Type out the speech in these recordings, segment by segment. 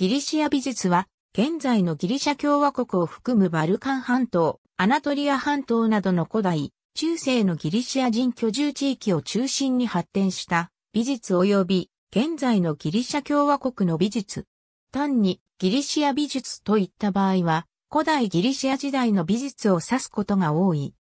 ギリシア美術は、現在のギリシャ共和国を含むバルカン半島、アナトリア半島などの古代、中世のギリシア人居住地域を中心に発展した美術及び現在のギリシャ共和国の美術。単にギリシア美術といった場合は古代ギリシア時代の美術を指すことが多い。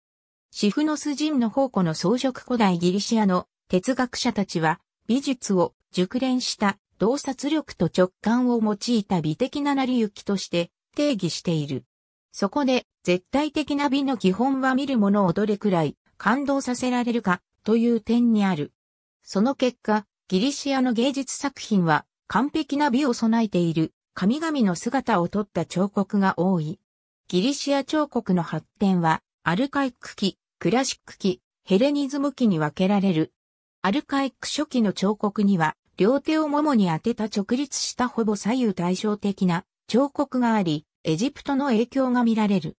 シフノス人の宝庫の装飾古代ギリシアの哲学者たちは美術を熟練した洞察力と直感を用いた美的な成り行きとして定義している。そこで、絶対的な美の基本は見るものをどれくらい感動させられるかという点にある。その結果、ギリシアの芸術作品は完璧な美を備えている神々の姿を撮った彫刻が多い。ギリシア彫刻の発展はアルカイック期、クラシック期、ヘレニズム期に分けられる。アルカイック初期の彫刻には両手をももに当てた直立したほぼ左右対称的な彫刻があり、エジプトの影響が見られる。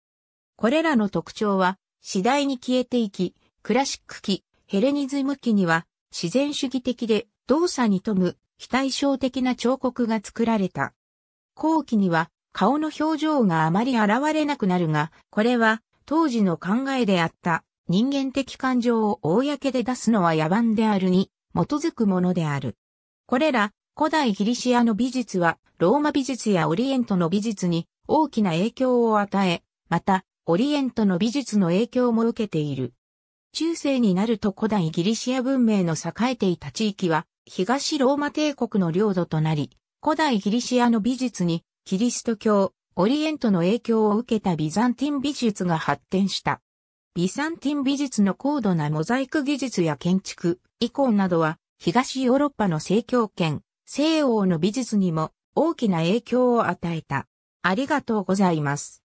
これらの特徴は次第に消えていき、クラシック期、ヘレニズム期には自然主義的で動作に富む非対称的な彫刻が作られた。後期には顔の表情があまり現れなくなるが、これは当時の考えであった人間的感情を公で出すのは野蛮であるに基づくものである。これら古代ギリシアの美術はローマ美術やオリエントの美術に大きな影響を与え、またオリエントの美術の影響も受けている。中世になると古代ギリシア文明の栄えていた地域は東ローマ帝国の領土となり、古代ギリシアの美術にキリスト教、オリエントの影響を受けたビザンティン美術が発展した。ビザンティン美術の高度なモザイク技術や建築、イコンなどは東ヨーロッパの西教圏、西欧の美術にも大きな影響を与えた。ありがとうございます。